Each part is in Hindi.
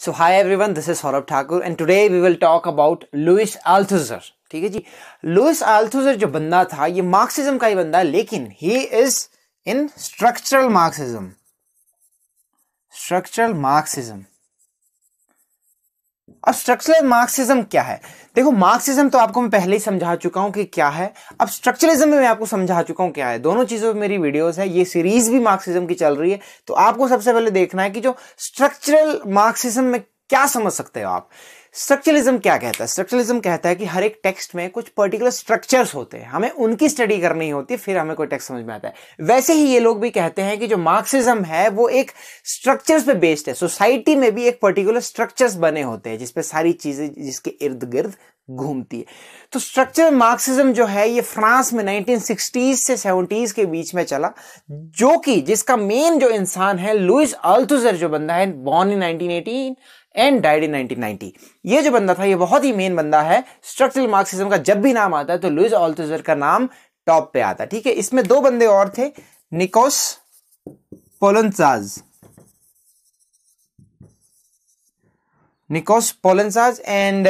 so hi everyone this is Saurabh Thakur and today we will talk about Louis Althusser ठीक है जी लुइस आल्थुजर जो बंदा था ये मार्क्सिज्म का ही बंदा है लेकिन he is in structural Marxism structural Marxism अब स्ट्रक्चरल मार्क्सिज्म क्या है देखो मार्क्सिज्म तो आपको मैं पहले ही समझा चुका हूं कि क्या है अब स्ट्रक्चरलिज्म में मैं आपको समझा चुका हूं क्या है दोनों चीजों में मेरी वीडियोस है ये सीरीज भी मार्क्सिज्म की चल रही है तो आपको सबसे पहले देखना है कि जो स्ट्रक्चरल मार्क्सिज्म में क्या समझ सकते हो आप स्ट्रक्चरलिज्म क्या कहता है स्ट्रक्चरलिज्म कहता है कि हर एक टेक्स्ट में कुछ पर्टिकुलर स्ट्रक्चर्स होते हैं हमें उनकी स्टडी करनी होती है फिर हमें कोई टेक्स्ट समझ में आता है वैसे ही ये लोग भी कहते हैं कि जो मार्क्सिज्म है वो एक स्ट्रक्चर्स पे बेस्ड है सोसाइटी में भी एक पर्टिकुलर स्ट्रक्चर्स बने होते हैं जिसपे सारी चीजें जिसके इर्द गिर्द घूमती है तो स्ट्रक्चर मार्क्सिज्म जो है ये फ्रांस में 1960s से 70s के बीच में चला जो कि जिसका मेन जो इंसान है लुइस अल्थुजर जो बंदा है born in 1918 and died in 1990 ये जो बंदा था ये बहुत ही मेन बंदा है स्ट्रक्चरल मार्क्सिज्म का जब भी नाम आता है तो लुइस ऑल्थर का नाम टॉप पे आता है ठीक है इसमें दो बंदे और थे Nicos Poulantzas Nicos Poulantzas and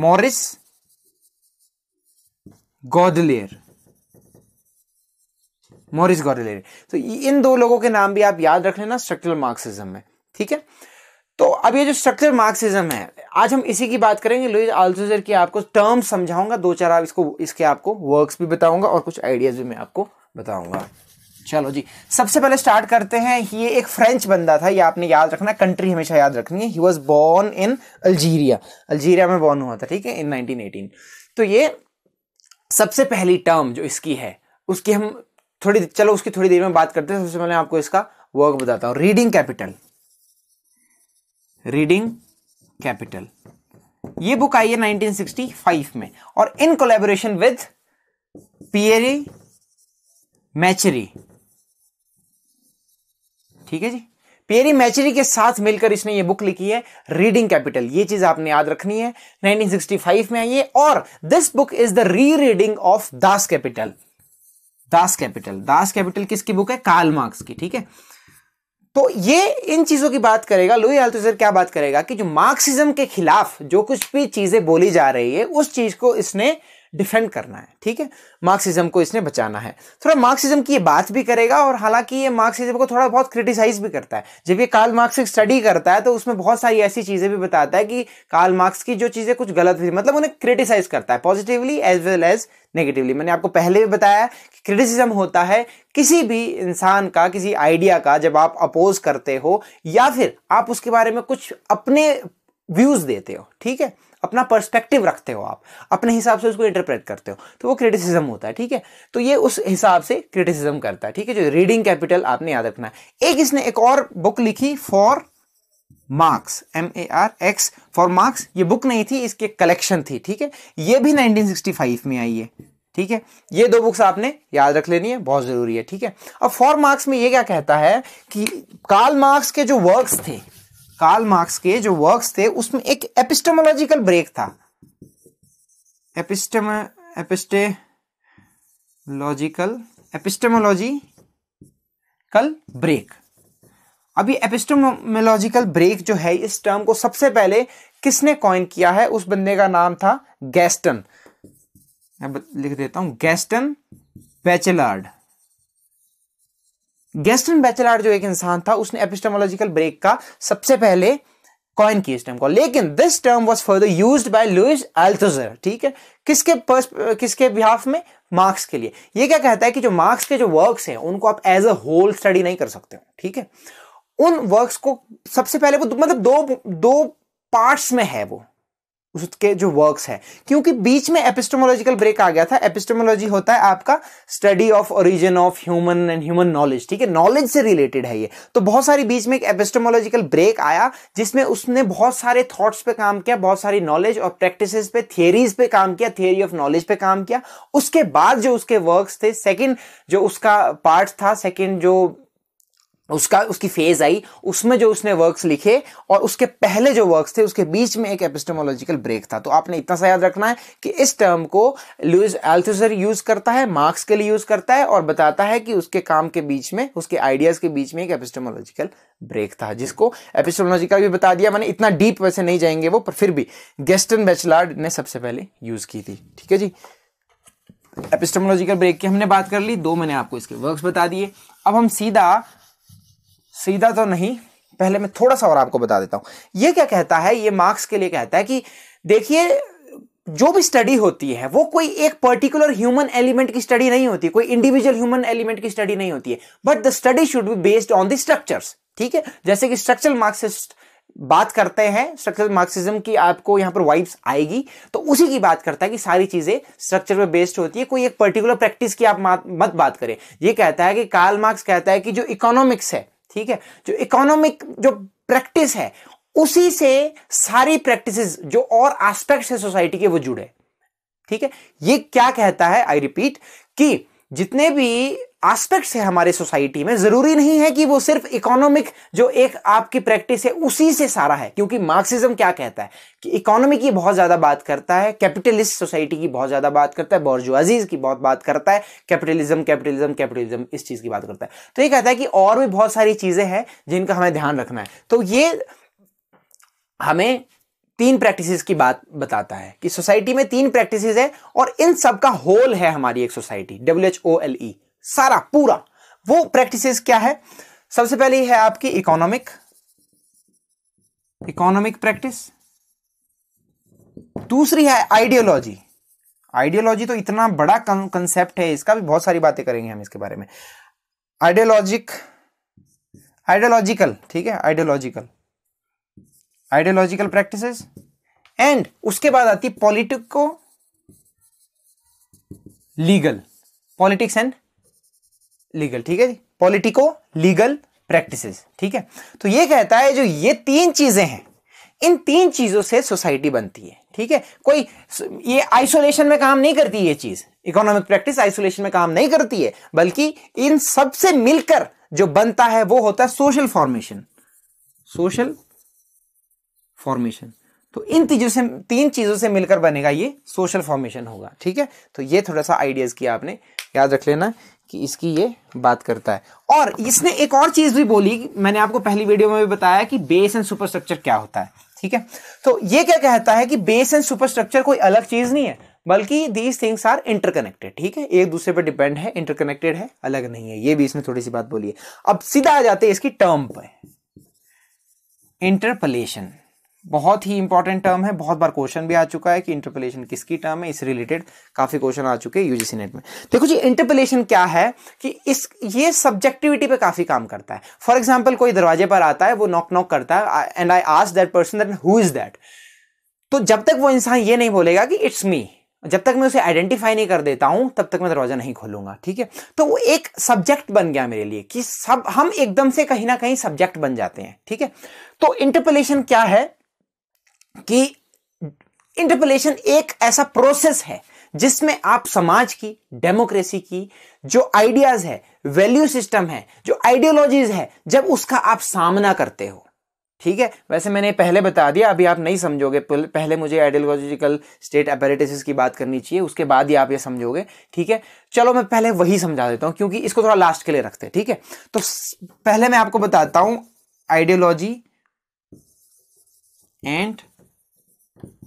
Maurice Godelier Maurice Godelier तो इन दो लोगों के नाम भी आप याद रख लेना स्ट्रक्चरल मार्क्सिज्म में ठीक है तो अब ये जो स्ट्रक्चर मार्क्सिज्म है आज हम इसी की बात करेंगे लुइज आल्सोजर की आपको टर्म समझाऊंगा दो चार आप इसको इसके आपको वर्क्स भी बताऊंगा और कुछ आइडियाज भी मैं आपको बताऊंगा चलो जी सबसे पहले स्टार्ट करते हैं ये एक फ्रेंच बंदा था ये आपने याद रखना कंट्री हमेशा याद रखनी है he was born in Algeria Algeria में बॉर्न हुआ था ठीक है इन 1918 तो ये सबसे पहली टर्म जो इसकी है उसकी हम थोड़ी चलो उसकी थोड़ी देर में बात करते हैं सबसे पहले आपको इसका वर्क बताता हूँ रीडिंग कैपिटल रीडिंग कैपिटल ये बुक आई है 1965 में और इन कोलेबोरेशन विद पियरी मैचरी ठीक है जी पेरी मैचरी के साथ मिलकर इसने ये बुक लिखी है रीडिंग कैपिटल ये चीज आपने याद रखनी है 1965 में आई है और this book is the re reading of Das Kapital Das Kapital Das Kapital किसकी बुक है कार्ल मार्क्स की ठीक है तो ये इन चीज़ों की बात करेगा लुई अल्तुसर क्या बात करेगा कि जो मार्क्सिज्म के खिलाफ जो कुछ भी चीज़ें बोली जा रही है उस चीज़ को इसने डिफेंड करना है ठीक है मार्क्सिज्म को इसने बचाना है थोड़ा मार्क्सिज्म की ये बात भी करेगा और हालांकि ये मार्क्सिज्म को थोड़ा बहुत क्रिटिसाइज भी करता है जब ये कार्ल मार्क्स स्टडी करता है तो उसमें बहुत सारी ऐसी चीज़ें भी बताता है कि कार्ल मार्क्स की जो चीज़ें कुछ गलत हुई मतलब उन्हें क्रिटिसाइज करता है positively as well as negatively मैंने आपको पहले भी बताया कि क्रिटिसिज्म होता है किसी भी इंसान का किसी आइडिया का जब आप अपोज करते हो या फिर आप उसके बारे में कुछ अपने व्यूज देते हो ठीक है अपना पर्सपेक्टिव रखते हो आप अपने हिसाब से उसको इंटरप्रेट करते हो तो वो क्रिटिसिज्म होता है ठीक है तो ये उस हिसाब से क्रिटिसिज्म करता है ठीक है जो रीडिंग कैपिटल आपने याद रखना है एक इसने एक और बुक लिखी for Marx M A R X for Marx ये बुक नहीं थी इसकी कलेक्शन थी ठीक है ये भी 1965 में आई है ठीक है ये दो बुक्स आपने याद रख लेनी है बहुत जरूरी है ठीक है अब फॉर मार्क्स में ये क्या कहता है कि कार्ल मार्क्स के जो वर्क्स थे कार्ल मार्क्स के जो वर्क्स थे उसमें एक एपिस्टमोलॉजिकल ब्रेक था epistem epistemological epistemological break अभी एपिस्टेमोलॉजिकल ब्रेक जो है इस टर्म को सबसे पहले किसने कॉइन किया है उस बंदे का नाम था गैस्टन मैं लिख देता हूं गैस्टन बैचलार्ड गेस्टन बैचलार जो एक इंसान था उसने एपिस्टेमोलॉजिकल ब्रेक का सबसे पहले कॉइन किया इस टर्म को लेकिन this term was further use by Louis Althusser ठीक है किसके पर्स किसके बिहाफ में मार्क्स के लिए ये क्या कहता है कि जो मार्क्स के जो वर्क्स हैं उनको आप एज अ होल स्टडी नहीं कर सकते ठीक है उन वर्क्स को सबसे पहले वो मतलब दो दो पार्ट्स में है वो उसके जो वर्क्स है क्योंकि बीच में एपिस्टोमोलॉजिकल ब्रेक आ गया था एपिस्टोमोलॉजी होता है आपका study of origin of human and human knowledge ठीक है नॉलेज से रिलेटेड है ये तो बहुत सारी बीच में एक एपिस्टोमोलॉजिकल ब्रेक आया जिसमें उसने बहुत सारे थॉट्स पे काम किया बहुत सारी नॉलेज और प्रैक्टिस पे थियरीज पे काम किया थियरी ऑफ नॉलेज पे काम किया उसके बाद जो उसके वर्क्स थे सेकेंड जो उसका पार्ट था सेकेंड जो उसका उसकी फेज आई उसमें जो उसने वर्क्स लिखे और उसके पहले जो वर्क्स थे उसके बीच में एक एपिस्टेमोलॉजिकल ब्रेक था तो आपने इतना सा याद रखना है कि इस टर्म को लुइस एल्थुसर यूज करता है मार्क्स के लिए यूज करता है और बताता है कि उसके काम के बीच में उसके आइडियाज के बीच में एक एपिस्टेमोलॉजिकल ब्रेक था जिसको एपिस्टेमोलॉजिकल भी बता दिया मैंने इतना डीप वैसे नहीं जाएंगे वो पर फिर भी गेस्टन बैचलार्ड ने सबसे पहले यूज की थी ठीक है जी एपिस्टेमोलॉजिकल ब्रेक की हमने बात कर ली दो मैंने आपको इसके वर्क्स बता दिए अब हम सीधा सीधा तो नहीं पहले मैं थोड़ा सा और आपको बता देता हूँ ये क्या कहता है ये मार्क्स के लिए कहता है कि देखिए जो भी स्टडी होती है वो कोई एक पर्टिकुलर ह्यूमन एलिमेंट की स्टडी नहीं होती कोई इंडिविजुअल ह्यूमन एलिमेंट की स्टडी नहीं होती है but the study should be based on the structures ठीक है जैसे कि स्ट्रक्चरल मार्क्सिस्ट बात करते हैं स्ट्रक्चरल मार्क्सिज्म की आपको यहां पर वाइब्स आएगी तो उसी की बात करता है कि सारी चीजें स्ट्रक्चर पर बेस्ड होती है कोई एक पर्टिकुलर प्रैक्टिस की आप मत बात करें ये कहता है कि कार्ल मार्क्स कहता है कि जो इकोनॉमिक्स है ठीक है जो इकोनॉमिक जो प्रैक्टिस है उसी से सारी प्रैक्टिसेस जो और एस्पेक्ट्स है सोसाइटी के वो जुड़े ठीक है ये क्या कहता है आई रिपीट कि जितने भी एस्पेक्ट्स है हमारे सोसाइटी में जरूरी नहीं है कि वो सिर्फ इकोनॉमिक जो एक आपकी प्रैक्टिस है उसी से सारा है क्योंकि मार्क्सिज्म क्या कहता है कि इकोनॉमी की बहुत ज्यादा बात करता है कैपिटलिस्ट सोसाइटी की बहुत ज्यादा बात करता है अजीज की बहुत बात करता है कैपिटलिज्म कैपिटलिज्म कैपिटलिज्म इस चीज की बात करता है तो ये कहता है कि और भी बहुत सारी चीजें हैं जिनका हमें ध्यान रखना है तो ये हमें तीन प्रैक्टिसेस की बात बताता है कि सोसाइटी में तीन प्रैक्टिसेस है और इन सब का होल है हमारी एक society W H O L E सारा पूरा वो प्रैक्टिसेस क्या है सबसे पहले है आपकी इकोनॉमिक इकोनॉमिक प्रैक्टिस दूसरी है आइडियोलॉजी आइडियोलॉजी तो इतना बड़ा कंसेप्ट है इसका भी बहुत सारी बातें करेंगे हम इसके बारे में आइडियोलॉजिक आइडियोलॉजिकल ठीक है आइडियोलॉजिकल आइडियोलॉजिकल प्रैक्टिसेस एंड उसके बाद आती politico legal politics and legal ठीक है जी पॉलिटिको लीगल प्रैक्टिसेस ठीक है तो ये कहता है जो ये तीन चीजें हैं इन तीन चीजों से सोसाइटी बनती है ठीक है कोई ये आइसोलेशन में काम नहीं करती ये चीज इकोनॉमिक प्रैक्टिस आइसोलेशन में काम नहीं करती है बल्कि इन सब से मिलकर जो बनता है वो होता है सोशल फॉर्मेशन सोशल फॉर्मेशन तो इन चीजों से तीन चीजों से मिलकर बनेगा ये सोशल फॉर्मेशन होगा ठीक है तो ये थोड़ा सा आइडियाज किया आपने याद रख लेना कि इसकी ये बात करता है और इसने एक और चीज भी बोली मैंने आपको पहली वीडियो में भी बताया कि बेस एंड सुपरस्ट्रक्चर क्या होता है ठीक है तो ये क्या कहता है कि बेस एंड सुपरस्ट्रक्चर कोई अलग चीज नहीं है बल्कि दीज थिंग्स आर इंटरकनेक्टेड ठीक है एक दूसरे पर डिपेंड है इंटरकनेक्टेड है अलग नहीं है ये भी इसमें थोड़ी सी बात बोली है अब सीधा आ जाते हैं इसकी टर्म पर इंटरपलेशन बहुत ही इंपॉर्टेंट टर्म है बहुत बार क्वेश्चन भी आ चुका है कि इंटरपोलेशन किसकी टर्म है इस रिलेटेड काफी क्वेश्चन आ चुके हैं यूजीसी नेट में देखो जी इंटरपोलेशन क्या है कि इस ये सब्जेक्टिविटी पे काफी काम करता है फॉर एग्जाम्पल कोई दरवाजे पर आता है वो नॉक नॉक करता है and I ask that person that who is that तो जब तक वो इंसान ये नहीं बोलेगा कि इट्स मी जब तक मैं उसे आइडेंटिफाई नहीं कर देता हूं तब तक मैं दरवाजा नहीं खोलूंगा ठीक है तो वो एक सब्जेक्ट बन गया मेरे लिए कि सब हम एकदम से कहीं ना कहीं सब्जेक्ट बन जाते हैं ठीक है तो इंटरपोलेशन क्या है कि इंटरपोलेशन एक ऐसा प्रोसेस है जिसमें आप समाज की डेमोक्रेसी की जो आइडियाज है वैल्यू सिस्टम है जो आइडियोलॉजीज है जब उसका आप सामना करते हो ठीक है वैसे मैंने पहले बता दिया अभी आप नहीं समझोगे पहले मुझे आइडियोलॉजिकल स्टेट अपेरेटिस की बात करनी चाहिए उसके बाद ही आप ये समझोगे ठीक है चलो मैं पहले वही समझा देता हूं क्योंकि इसको थोड़ा लास्ट के लिए रखते हैं ठीक है तो पहले मैं आपको बताता हूँ ideology and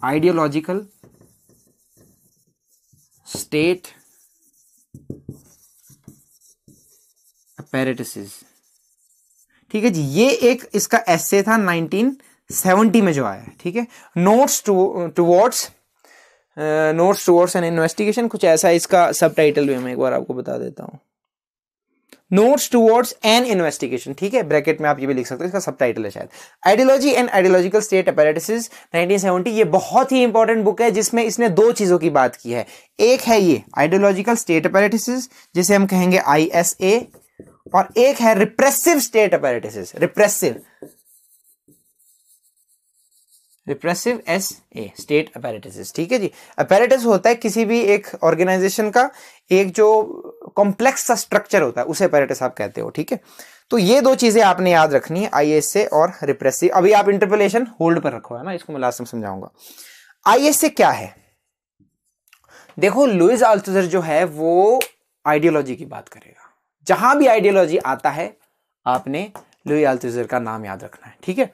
ideological state apparatus ठीक है जी ये एक इसका एसे था 1970 में जो आया ठीक है notes towards notes towards an investigation कुछ ऐसा इसका सब टाइटल भी मैं एक बार आपको बता देता हूं नोट्स टूवर्ड्स एन इन्वेस्टिगेशन ठीक है ब्रैकेट में आप ये भी लिख सकते हो इसका सब है शायद ideology and ideological state apparatus seventy ये बहुत ही इंपॉर्टेंट बुक है जिसमें इसने दो चीजों की बात की है एक है ये आइडियोलॉजिकल स्टेट अपेरेटिस जिसे हम कहेंगे आई एस ए और एक है repressive state apparatus repressive repressive S A state apparatus ठीक है जी अपेरेटिस होता है किसी भी एक ऑर्गेनाइजेशन का एक जो कॉम्प्लेक्स सा स्ट्रक्चर होता है उसे अपेरेटिस आप कहते हो ठीक है तो ये दो चीजें आपने याद रखनी है आई एस ए और रिप्रेसिव अभी आप इंटरपोलेशन होल्ड पर रखो है ना इसको मैं लास्ट में समझाऊंगा आई एस ए क्या है देखो लुइस आल्टुजर जो है वो आइडियोलॉजी की बात करेगा जहां भी आइडियोलॉजी आता है आपने लुई आल्टुजर का नाम याद रखना है ठीक है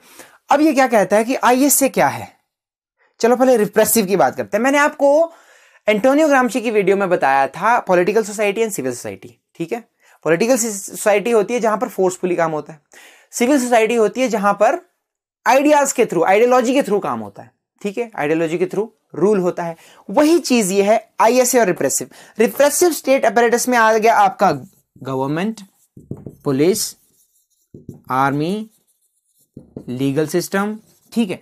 अब ये क्या कहता है कि आईएसए क्या है चलो पहले रिप्रेसिव की बात करते हैं मैंने आपको एंटोनियो ग्रामची की वीडियो में बताया था political society and civil society ठीक है पॉलिटिकल सोसाइटी होती है जहां पर फोर्सफुली काम होता है सिविल सोसाइटी होती है जहां पर आइडियाज के थ्रू आइडियोलॉजी के थ्रू काम होता है ठीक है आइडियोलॉजी के थ्रू रूल होता है वही चीज ये है आईएसए और रिप्रेसिव रिप्रेसिव स्टेट अपेरेटस में आ गया आपका government police army legal system ठीक है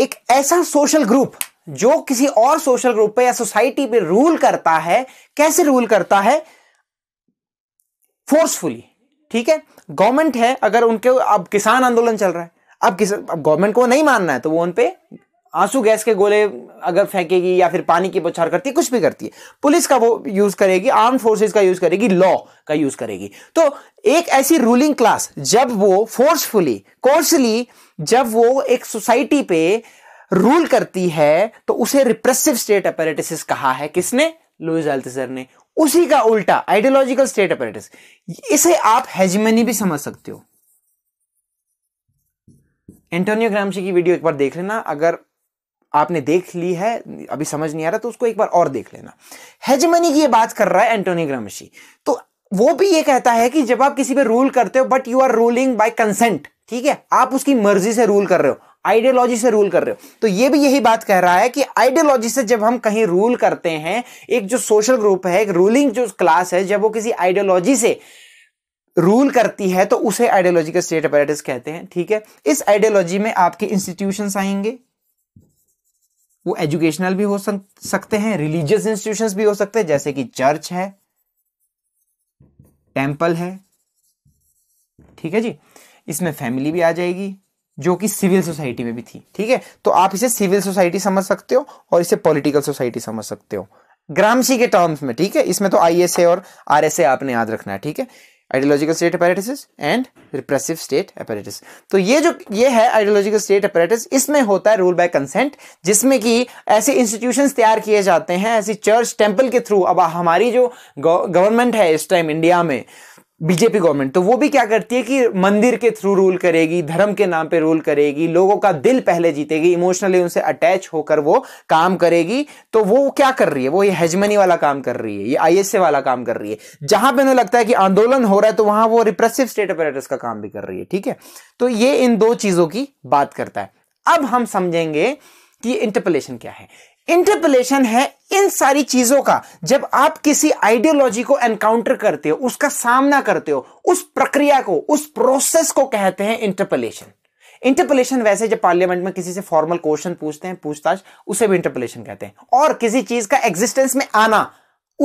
एक ऐसा सोशल ग्रुप जो किसी और सोशल ग्रुप पे या सोसाइटी पे रूल करता है कैसे रूल करता है फोर्सफुली ठीक है गवर्नमेंट है अगर उनके अब किसान आंदोलन चल रहा है अब किसान अब गवर्नमेंट को नहीं मानना है तो वो उनपे आंसू गैस के गोले अगर फेंकेगी या फिर पानी की बौछार करती है कुछ भी करती है पुलिस का वो यूज करेगी आर्म फोर्सेस का यूज करेगी लॉ का यूज करेगी तो एक ऐसी रूलिंग क्लास जब वो फोर्सफुली कोर्सली जब वो एक सोसाइटी पे रूल करती है तो उसे रिप्रेसिव स्टेट अपेरेटिस कहा है किसने लुइस अल्तसर ने उसी का उल्टा आइडियोलॉजिकल स्टेट अपेरेटिस इसे आप हेजमनी भी समझ सकते हो एंटोनियो ग्रामसी की वीडियो एक बार देख लेना अगर आपने देख ली है अभी समझ नहीं आ रहा तो उसको एक बार और देख लेना हेजमनी की ये बात कर रहा है एंटोनी ग्रामशी तो वो भी ये कहता है कि जब आप किसी पे रूल करते हो but you are ruling by consent ठीक है आप उसकी मर्जी से रूल कर रहे हो आइडियोलॉजी से रूल कर रहे हो तो ये भी यही बात कह रहा है कि आइडियोलॉजी से जब हम कहीं रूल करते हैं एक जो सोशल ग्रुप है एक रूलिंग जो क्लास है जब वो किसी आइडियोलॉजी से रूल करती है तो उसे का स्टेट अपेरेटिस कहते हैं ठीक है इस आइडियोलॉजी में आपके इंस्टीट्यूशन आएंगे वो एजुकेशनल भी हो सकते हैं रिलीजियस इंस्टीट्यूशंस भी हो सकते हैं जैसे कि चर्च है टेम्पल है ठीक है जी इसमें फैमिली भी आ जाएगी जो कि सिविल सोसाइटी में भी थी ठीक है तो आप इसे सिविल सोसाइटी समझ सकते हो और इसे पॉलिटिकल सोसाइटी समझ सकते हो ग्रामसी के टर्म्स में ठीक है इसमें तो आईएसए और आरएसए आपने याद रखना है ठीक है ideological state apparatus and repressive state apparatus तो ये जो ये है आइडियोलॉजिकल स्टेट अपेरेटिस इसमें होता है रूल बाय कंसेंट जिसमें कि ऐसे इंस्टीट्यूशंस तैयार किए जाते हैं ऐसी चर्च टेम्पल के थ्रू अब हमारी जो गवर्नमेंट है इस टाइम इंडिया में बीजेपी गवर्नमेंट तो वो भी क्या करती है कि मंदिर के थ्रू रूल करेगी धर्म के नाम पे रूल करेगी लोगों का दिल पहले जीतेगी इमोशनली उनसे अटैच होकर वो काम करेगी तो वो क्या कर रही है वो ये हेजमनी वाला काम कर रही है ये आईएसए वाला काम कर रही है जहां पे उन्हें लगता है कि आंदोलन हो रहा है तो वहां वो रिप्रेसिव स्टेट ऑपरेटर्स का काम भी कर रही है ठीक है तो ये इन दो चीजों की बात करता है अब हम समझेंगे कि इंटरपलेशन क्या है इंटरपलेशन है इन सारी चीजों का जब आप किसी आइडियोलॉजी को एनकाउंटर करते हो उसका सामना करते हो उस प्रक्रिया को उस प्रोसेस को कहते हैं इंटरपलेशन इंटरपलेशन वैसे जब पार्लियामेंट में किसी से फॉर्मल क्वेश्चन पूछते हैं पूछताछ उसे भी इंटरपलेशन कहते हैं और किसी चीज का एग्जिस्टेंस में आना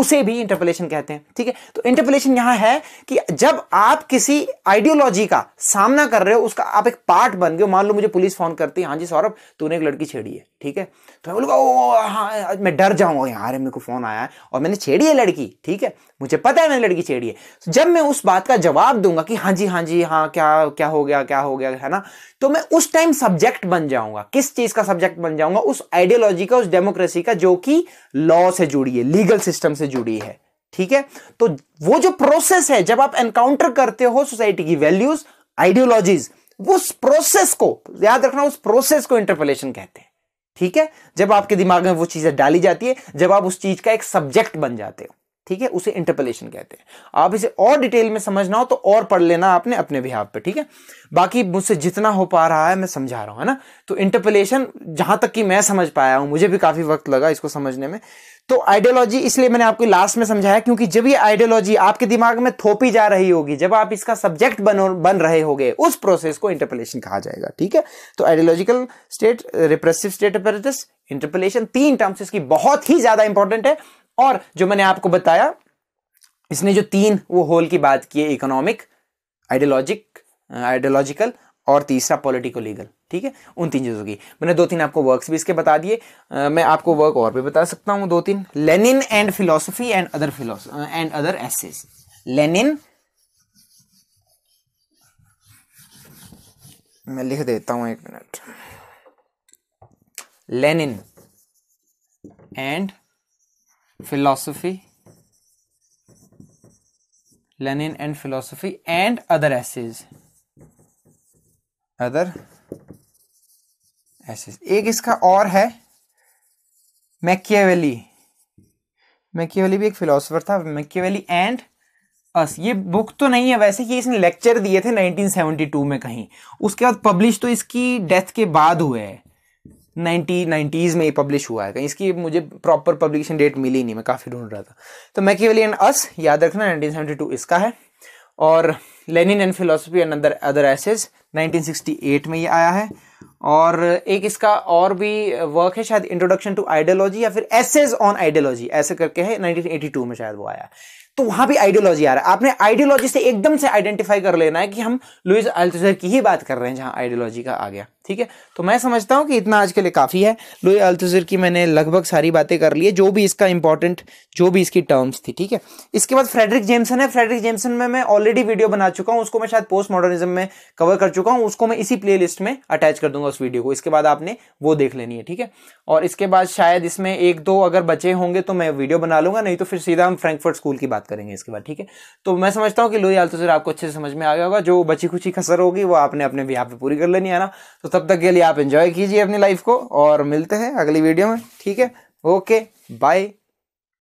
उसे भी इंटरपलेशन कहते हैं ठीक है तो इंटरपलेशन यहां है कि जब आप किसी आइडियोलॉजी का सामना कर रहे हो उसका आप एक पार्ट बन गए मान लो मुझे पुलिस फोन करती है हाँ जी सौरभ तूने एक लड़की छेड़ी है ठीक है तो मैं बोलूँगा ओ हाँ मैं डर जाऊँगा यहाँ अरे मेरे को फ़ोन आया है और मैंने छेड़ी है लड़की ठीक है मुझे पता है मैंने लड़की छेड़ी है तो जब मैं उस बात का जवाब दूंगा कि हाँ जी हाँ जी हाँ क्या क्या हो गया क्या हो गया है ना तो मैं उस टाइम सब्जेक्ट बन जाऊंगा किस चीज़ का सब्जेक्ट बन जाऊंगा उस आइडियोलॉजी का उस डेमोक्रेसी का जो कि लॉ से जुड़ी है लीगल सिस्टम से जुड़ी है ठीक है तो वो जो प्रोसेस है जब आप एनकाउंटर करते हो सोसाइटी की वैल्यूज आइडियोलॉजीज उस प्रोसेस को याद रखना उस प्रोसेस को इंटरपोलेशन कहते हैं ठीक है जब आपके दिमाग में वो चीज़ें डाली जाती है जब आप उस चीज़ का एक सब्जेक्ट बन जाते हो ठीक है उसे इंटरपलेशन कहते हैं आप इसे और डिटेल में समझना हो तो और पढ़ लेना आपने अपने बिहाव पे ठीक है बाकी मुझसे जितना हो पा रहा है मैं समझा रहा हूं है ना तो इंटरपलेशन जहां तक कि मैं समझ पाया हूं मुझे भी काफी वक्त लगा इसको समझने में तो आइडियोलॉजी इसलिए मैंने आपको लास्ट में समझाया क्योंकि जब ये आइडियोलॉजी आपके दिमाग में थोपी जा रही होगी जब आप इसका सब्जेक्ट बनो बन रहे होगे उस प्रोसेस को इंटरपलेशन कहा जाएगा ठीक है तो ideological state repressive state interpellation तीन टर्म्स इसकी बहुत ही ज्यादा इंपॉर्टेंट है और जो मैंने आपको बताया इसने जो तीन वो होल की बात की है इकोनॉमिक आइडियोलॉजिक आइडियोलॉजिकल और तीसरा पॉलिटिकल लीगल ठीक है उन तीन चीज़ों की मैंने दो तीन आपको वर्क्स भी इसके बता दिए uh, मैं आपको वर्क और भी बता सकता हूँ दो तीन Lenin and philosophy and other philos and other essays Lenin मैं लिख देता हूं एक minute Lenin and philosophy lenin and philosophy and other essays other essays एक इसका और है मैकियावेली मैकियावेली भी एक फिलोसोफर था मैकियावेली एंड अस ये बुक तो नहीं है वैसे कि इसने लेक्चर दिए थे 1972 में कहीं उसके बाद पब्लिश तो इसकी डेथ के बाद हुए है नाइन्टी नाइन्टीज़ में ये पब्लिश हुआ है कहीं इसकी मुझे प्रॉपर पब्लिकेशन डेट मिली नहीं मैं काफ़ी ढूंढ रहा था तो मैकेवेली एंड अस याद रखना टू इसका है और Lenin and philosophy and other other essays एट में ये आया है और एक इसका और भी वर्क है शायद इंट्रोडक्शन टू आइडियोलॉजी या फिर एसेज ऑन आइडियोलॉजी ऐसे करके है 1982 में शायद वो आया तो वहां भी आइडियोलॉजी आ रहा है आपने आइडियोलॉजी से एकदम से आइडेंटिफाई कर लेना है कि हम लुइस अल्तुजर की ही बात कर रहे हैं जहां आइडियोलॉजी का आ गया ठीक है तो मैं समझता हूँ कि इतना आज के लिए काफ़ी है लुइस अल्तुजर की मैंने लगभग सारी बातें कर ली है जो भी इसका इंपॉर्टेंट जो भी इसकी टर्म्स थी ठीक है इसके बाद फ्रेडरिक जेमसन है फ्रेडरिक जेम्सन में मैं ऑलरेडी वीडियो बना चुका हूँ उसको मैं शायद पोस्ट मॉडर्निज्म में कवर कर चुका हूँ उसको मैं इसी प्ले में अटैच कर दूंगा उस वीडियो को इसके बाद आपने वो देख लेनी है ठीक है और इसके बाद शायद इसमें एक दो अगर बचे होंगे तो मैं वीडियो बना लूंगा नहीं तो फिर सीधा हम फ्रेंकफर्ट स्कूल की बात बात करेंगे इसके बाद ठीक है तो मैं समझता हूँ कि लोही सर आपको अच्छे से समझ में आ गया होगा जो बची खुची खसर होगी वो आपने अपने यहाँ पे पूरी कर लेनी है ना तो तब तक के लिए आप इन्जॉय कीजिए अपनी लाइफ को और मिलते हैं अगली वीडियो में ठीक है ओके बाय